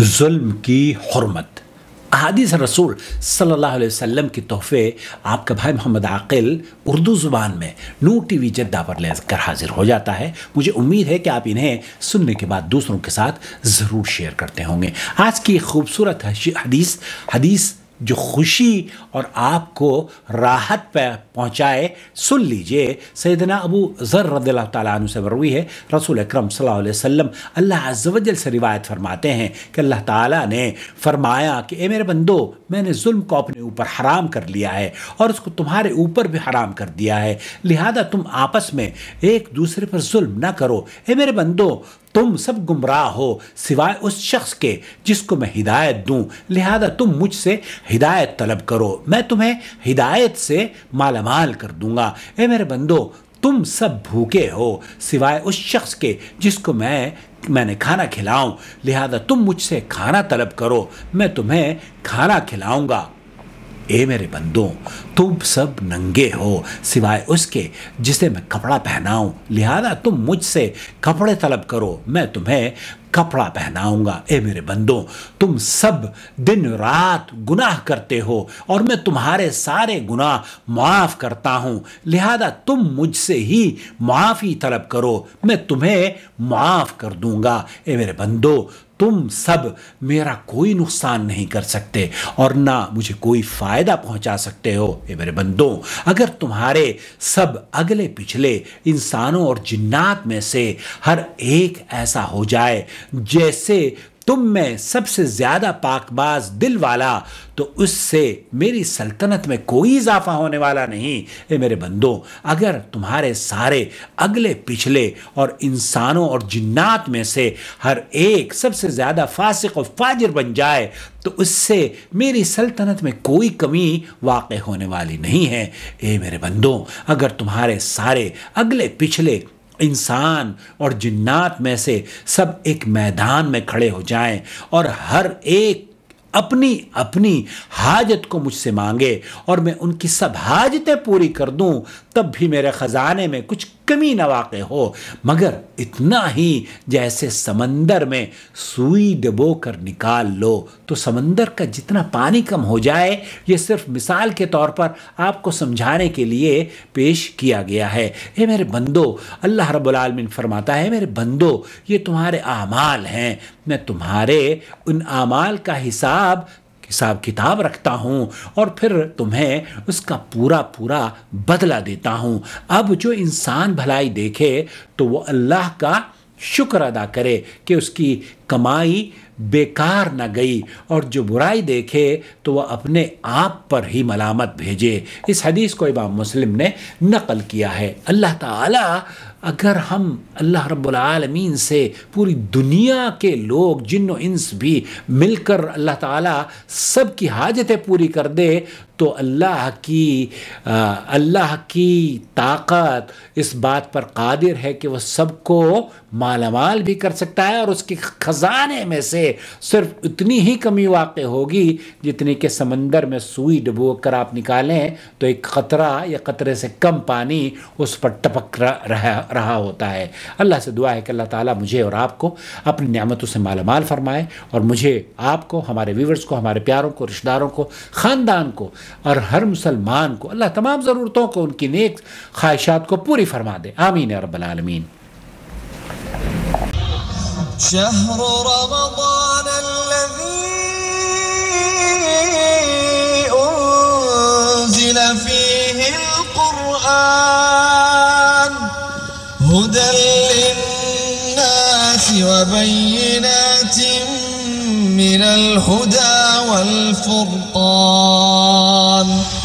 जुल्म की हरमत अदीस रसूल सल्लल्लाहु अलैहि वसल्लम के तोहफे आपका भाई मोहम्मद आकिल उर्दू ज़ुबान में नू टी वी जद्दा पर लेकर हाजिर हो जाता है मुझे उम्मीद है कि आप इन्हें सुनने के बाद दूसरों के साथ ज़रूर शेयर करते होंगे आज की खूबसूरत हदीस हदीस जो खुशी और आपको राहत पहुँचाए सुन लीजिए सैदना अबू ज़र रद्ला तु से मरवी है रसूल अक्रम सल्लम अल्लाह अज्जवजल से रिवायत फरमाते हैं कि अल्लाह ताला ने फरमाया कि ए मेरे बंदो मैंने जुल्म को अपने ऊपर हराम कर लिया है और उसको तुम्हारे ऊपर भी हराम कर दिया है लिहाजा तुम आपस में एक दूसरे पर जुल्म ना करो ए मेरे बंदो तुम सब गुमराह हो सिवाय उस शख्स के जिसको मैं हिदायत दूं लिहाजा तुम मुझसे हिदायत तलब करो मैं तुम्हें हिदायत से मालामाल कर दूंगा ए मेरे बंदो तुम सब भूखे हो सिवाय उस शख्स के जिसको मैं मैंने खाना खिलाऊं लिहाजा तुम मुझसे खाना तलब करो मैं तुम्हें खाना खिलाऊंगा ए मेरे बंदों तुम सब नंगे हो सिवाय उसके जिसे मैं कपड़ा पहनाऊं लिहाजा तुम मुझसे कपड़े तलब करो मैं तुम्हें कपड़ा पहनाऊंगा ए मेरे बंदो तुम सब दिन रात गुनाह करते हो और मैं तुम्हारे सारे गुनाह माफ़ करता हूँ लिहाजा तुम मुझसे ही माफ़ी तलब करो मैं तुम्हें माफ़ कर दूंगा ए मेरे बंदो तुम सब मेरा कोई नुकसान नहीं कर सकते और ना मुझे कोई फ़ायदा पहुंचा सकते हो ये मेरे बंदों अगर तुम्हारे सब अगले पिछले इंसानों और जिन्नात में से हर एक ऐसा हो जाए जैसे तुम में सबसे ज्यादा पाकबाज दिल वाला तो उससे मेरी सल्तनत में कोई इजाफा होने वाला नहीं ए मेरे बंदों अगर तुम्हारे सारे अगले पिछले और इंसानों और जिन्नात में से हर एक सबसे ज़्यादा फासिक और फाजिर बन जाए तो उससे मेरी सल्तनत में कोई कमी वाक़ होने वाली नहीं है ए मेरे बंदों अगर तुम्हारे सारे अगले पिछले इंसान और जिन्नात में से सब एक मैदान में खड़े हो जाएं और हर एक अपनी अपनी हाजत को मुझसे मांगे और मैं उनकी सब हाजतें पूरी कर दूं तब भी मेरे ख़जाने में कुछ कमी ना वाक़ हो मगर इतना ही जैसे समंदर में सुई डबो कर निकाल लो तो समंदर का जितना पानी कम हो जाए ये सिर्फ मिसाल के तौर पर आपको समझाने के लिए पेश किया गया है ये मेरे बंदो अल्लाह रबालमिन फरमाता है मेरे बंदो ये तुम्हारे आमाल हैं मैं तुम्हारे उन आमाल का हिसाब हिसाब किताब रखता हूँ और फिर तुम्हें उसका पूरा पूरा बदला देता हूँ अब जो इंसान भलाई देखे तो वो अल्लाह का शुक्र अदा करे कि उसकी कमाई बेकार न गई और जो बुराई देखे तो वह अपने आप पर ही मलामत भेजे इस हदीस को इमाम मुस्लिम ने नकल किया है अल्लाह ताला अगर हम अल्लाह रब्बुल आलमीन से पूरी दुनिया के लोग जिन इंस भी मिलकर अल्लाह ताला सब की हाजतें पूरी कर दे तो अल्लाह की अल्लाह की ताकत इस बात पर कादिर है कि वह सबको मालामाल भी कर सकता है और उसके ख़जाने में से सिर्फ उतनी ही कमी वाक़ होगी जितनी के समंदर में सुई डुबो कर आप निकालें तो एक ख़तरा या ख़तरे से कम पानी उस पर टपक रहा रहा होता है अल्लाह से दुआ है कि अल्लाह ताला मुझे और आपको अपनी नियामतों से मालामाल फरमाए और मुझे आपको हमारे व्यूवर्स को हमारे प्यारों को रिश्तेदारों को ख़ानदान को اور ہر مسلمان کو اللہ تمام ضرورتوں کو ان کی نیک خواہشات کو پوری فرما دے آمین رب العالمین شهر رمضان الذي أنزل فيه القرآن هدى للناس وبينات من الهدى والفرقان